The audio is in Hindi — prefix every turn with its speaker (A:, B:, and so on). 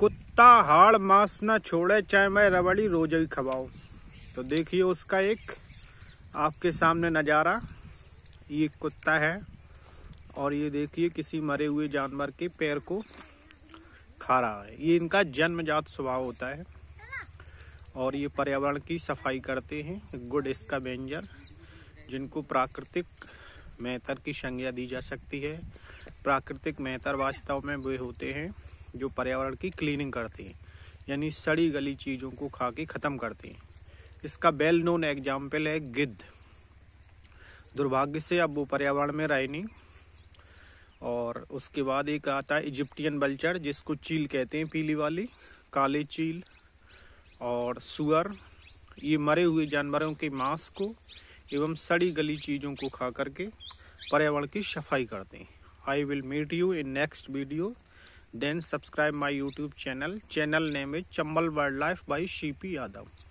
A: कुत्ता हाड़ मांस ना छोड़े चाहे मैं रबड़ी रोज ही खवाओ तो देखिए उसका एक आपके सामने नज़ारा ये कुत्ता है और ये देखिए किसी मरे हुए जानवर के पैर को खा रहा है ये इनका जन्मजात स्वभाव होता है और ये पर्यावरण की सफाई करते हैं गुड इसका व्यंजन जिनको प्राकृतिक मेहतर की संज्ञा दी जा सकती है प्राकृतिक मेहतर वास्तव में वे होते हैं जो पर्यावरण की क्लीनिंग करते हैं यानी सड़ी गली चीज़ों को खा के ख़त्म करते हैं इसका वेल नोन एग्जाम्पल है गिद्ध दुर्भाग्य से अब वो पर्यावरण में रहे नहीं और उसके बाद एक आता है इजिप्टियन बल्चर जिसको चील कहते हैं पीली वाली काले चील और सुअर ये मरे हुए जानवरों के मांस को एवं सड़ी गली चीज़ों को खा करके पर्यावरण की सफाई करते हैं I will meet you in next video then subscribe my YouTube channel channel name is Chambal wild life by P Yadav